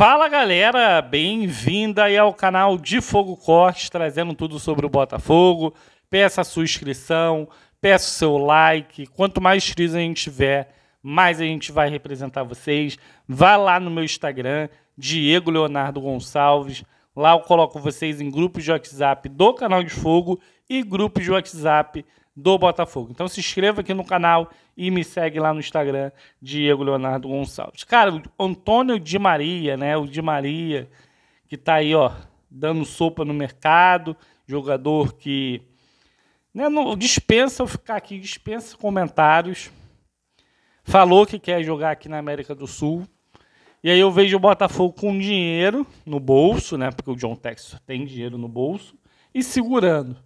Fala galera, bem-vinda aí ao canal de Fogo Cortes, trazendo tudo sobre o Botafogo. Peça a sua inscrição, peça o seu like. Quanto mais inscritos a gente tiver, mais a gente vai representar vocês. Vá lá no meu Instagram, Diego Leonardo Gonçalves. Lá eu coloco vocês em grupos de WhatsApp do canal de Fogo e grupos de WhatsApp do Botafogo. Então se inscreva aqui no canal e me segue lá no Instagram, Diego Leonardo Gonçalves. Cara, o Antônio Di Maria, né? O Di Maria, que tá aí, ó, dando sopa no mercado, jogador que. Né, não, dispensa eu ficar aqui, dispensa comentários. Falou que quer jogar aqui na América do Sul. E aí eu vejo o Botafogo com dinheiro no bolso, né? Porque o John Texas tem dinheiro no bolso e segurando.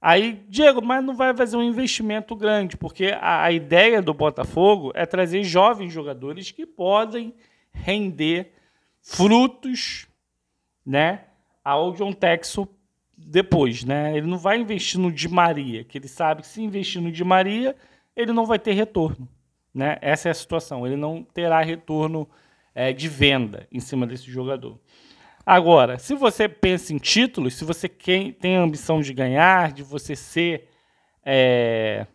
Aí, Diego, mas não vai fazer um investimento grande, porque a, a ideia do Botafogo é trazer jovens jogadores que podem render frutos, né, ao John Texo depois, né? Ele não vai investir no Di Maria, que ele sabe que se investir no Di Maria, ele não vai ter retorno, né? Essa é a situação, ele não terá retorno é, de venda em cima desse jogador. Agora, se você pensa em títulos, se você quer, tem a ambição de ganhar, de você ser é,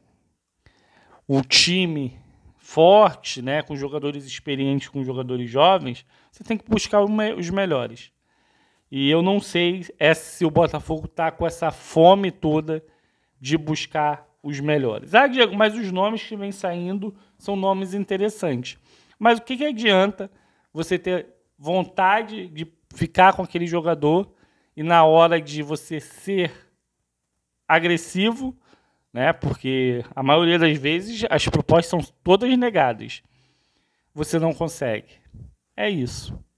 um time forte, né, com jogadores experientes, com jogadores jovens, você tem que buscar os melhores. E eu não sei é se o Botafogo está com essa fome toda de buscar os melhores. Ah, Diego, mas os nomes que vêm saindo são nomes interessantes. Mas o que, que adianta você ter vontade de ficar com aquele jogador e na hora de você ser agressivo, né? Porque a maioria das vezes as propostas são todas negadas. Você não consegue. É isso.